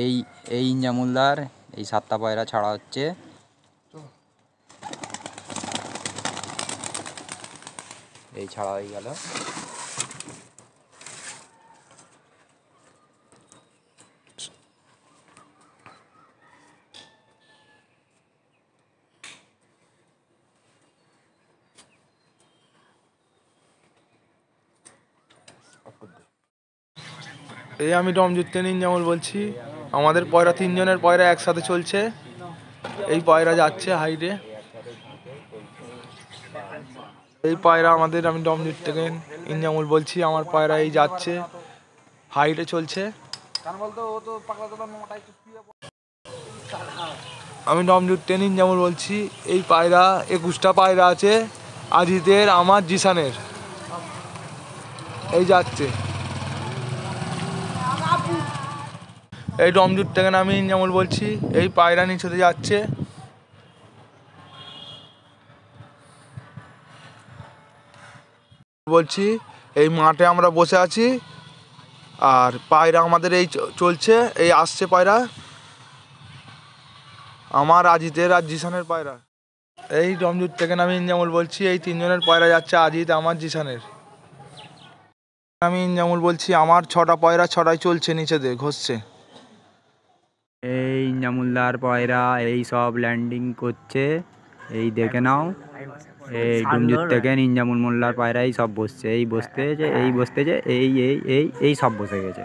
এই এই ইঞ্জামুলদার এই সাতটা পায়রা ছাড়া হচ্ছে এই ছাড়া হয়ে গেল এই আমি ডমজিৎ নিন ইঞ্জামুল বলছি আমাদের পয়রা তিনজনের পয়রা একসাথে চলছে এই পয়রা যাচ্ছে হাইডে এই পায়রা আমাদের আমি ডমজিট থেকে ইঞ্জামুল বলছি আমার পায়রা এই যাচ্ছে হাইটে চলছে আমি ডমজুট টেন ইঞ্জামুল বলছি এই পায়রা একুশটা পায়রা আছে আজিদের আমার জিসানের এই যাচ্ছে এই ডমজুর থেকে আমি ইনজামুল বলছি এই পায়রা নিচেতে যাচ্ছে বলছি এই মাঠে আমরা বসে আছি আর পায়রা আমাদের এই চলছে এই আসছে পায়রা আমার আজিতের আর জিসানের পায়রা এই ডমজুর থেকে আমি ইঞ্জামুল বলছি এই তিনজনের পায়রা যাচ্ছে আজিত আমার জিসানের আমি ইঞ্জামুল বলছি আমার ছটা পয়রা ছটাই চলছে নিচেতে ঘষছে এই নামুল্লার পয়রা এই সব ল্যান্ডিং করছে এই দেখে নাও এই ডুমজুর থেকে নিঞ্জামুল মোল্লার পায়রা এই সব বসছে এই বসতে যে এই বসতে যে এই এই এই এই সব বসে গেছে